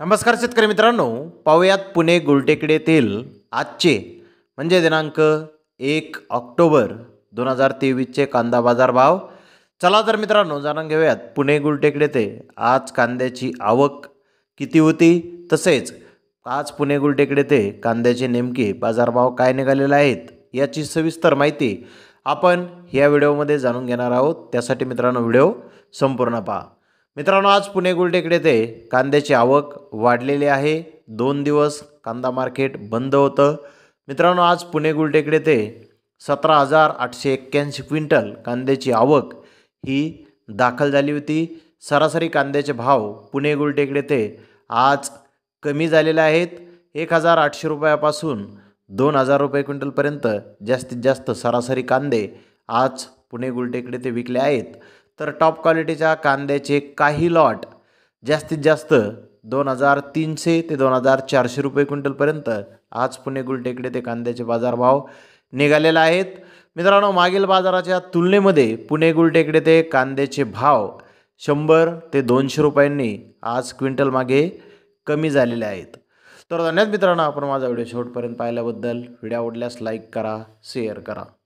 नमस्कार शेतकरी मित्रांनो पाहूयात पुणे गुलटेकडेतील आजचे म्हणजे दिनांक एक ऑक्टोबर दोन हजार तेवीसचे कांदा बाजार भाव चला तर मित्रांनो जाणून घेऊयात पुणे गुलटेकडे ते आज कांद्याची आवक किती होती तसेच आज पुणे गुलटेकडे ते कांद्याचे नेमके बाजारभाव काय निघालेले आहेत याची सविस्तर माहिती आपण या व्हिडिओमध्ये जाणून घेणार आहोत त्यासाठी मित्रांनो व्हिडिओ संपूर्ण पहा मित्रांनो आज पुणे गुलटेकडे ते कांद्याची आवक वाढलेली आहे दोन दिवस कांदा मार्केट बंद होतं मित्रांनो आज पुणे गुलटेकडे ते सतरा हजार आठशे एक्क्याऐंशी क्विंटल कांद्याची आवक ही दाखल झाली होती सरासरी कांद्याचे भाव पुणे गुलटेकडे ते आज कमी झालेले आहेत एक हजार आठशे रुपयापासून दोन हजार रुपये क्विंटलपर्यंत जास्तीत जास्त सरासरी कांदे आज पुणे गुलटेकडे ते विकले आहेत तर टॉप क्वालिटीच्या कांद्याचे काही लॉट जास्तीत जास्त दोन हजार तीनशे ते दोन हजार चारशे रुपये क्विंटलपर्यंत आज पुणे गुलटेकडे ते कांद्याचे बाजारभाव निघालेले आहेत मित्रांनो मागील बाजाराच्या तुलनेमध्ये पुणे गुलटेकडे ते कांद्याचे भाव शंभर ते दोनशे रुपयांनी आज क्विंटल मागे कमी झालेले आहेत तर धन्यवाद मित्रांनो आपण माझा व्हिडिओ शेवटपर्यंत पाहिल्याबद्दल व्हिडिओ आवडल्यास लाईक करा शेअर करा